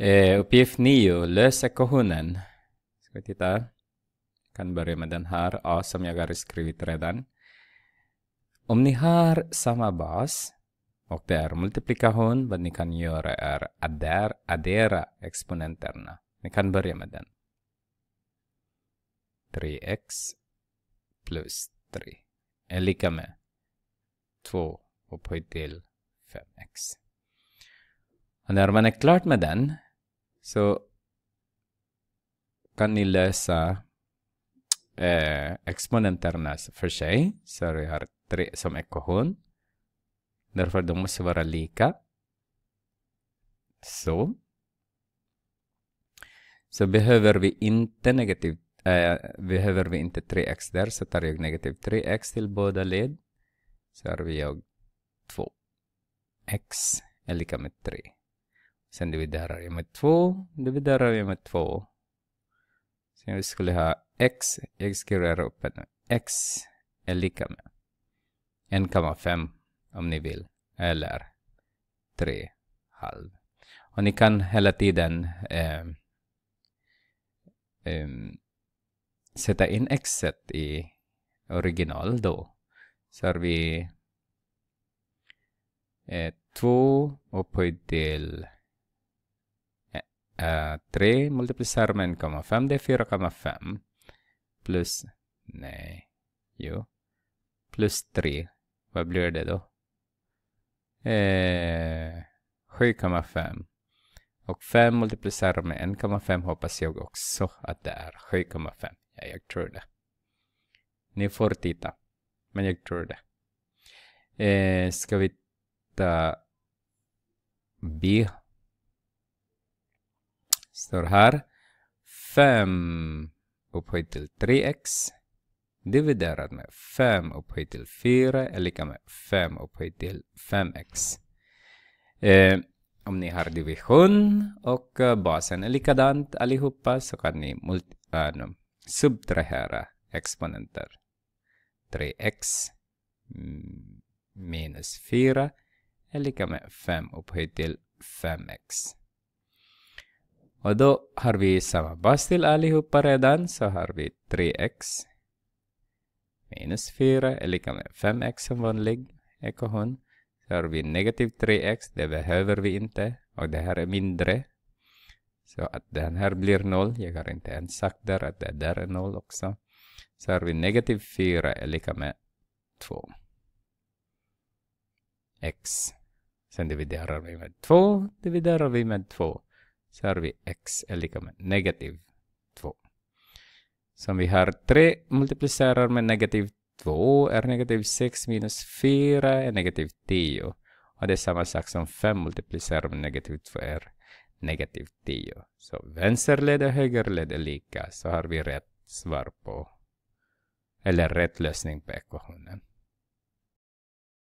Eh, uppgift 9. Lös ekvationen. Ska vi titta. Kan börja med den här A som jag har skrivit redan. Om ni har samma bas och det är multiplikation, vad ni kan göra är att addera exponenterna. Ni kan börja med den. 3x plus 3 är lika med 2 upphöjt till 5x. Och när man är klart med den så kan ni lösa eh, exponenterna för sig. Så vi har tre som ekvation. Därför de måste vara lika. Så. Så behöver vi inte negativ, eh, behöver vi inte 3x där, så tar jag negativ 3x till båda led. Så har vi jag 2. x är lika med 3. Sen dividerar jag med 2. Dividerar jag med 2. Sen vi skulle ha x. Jag skriver upp det x är lika med 1,5 om ni vill. Eller 3,5. Och ni kan hela tiden eh, eh, sätta in x i original då. Så har vi eh, upphöjt till 3 eh, multiplicerar med 1,5 det är 4,5 plus, nej, jo, plus 3. Vad blir det då? Eh, 7,5. Och 5 multiplicerar med 1,5 hoppas jag också att det är 7,5. Ja, jag tror det. Ni får titta. Men jag tror det. Eh, ska vi ta B står här 5 upphöjt till 3x dividerat med 5 upphöjt till 4 är lika med 5 upphöjt till 5x. Eh, om ni har division och eh, basen är likadant allihopa så kan ni multi, eh, subtrahera exponenter. 3x minus 4 är lika med 5 upphöjt till 5x. Och då har vi samma bas till allihopa redan, så har vi 3x minus 4 är lika med 5x som vanlig ekvation. Så har vi negativ 3x, det behöver vi inte. Och det här är mindre. Så att den här blir noll. Jag har inte ens sagt där att det där är noll också. Så har vi negativ 4 är lika med 2. x. Sen dividerar vi med 2, dividerar vi med 2 så har vi x är lika med negativ 2. Så om vi har 3 multiplicerar med negativ 2 är negativ 6 minus 4 är negativ 10. Och det är samma sak som 5 multiplicerar med negativ 2 är negativ 10. Så vänsterled och högerled är lika. Så har vi rätt svar på, eller rätt lösning på ekvationen.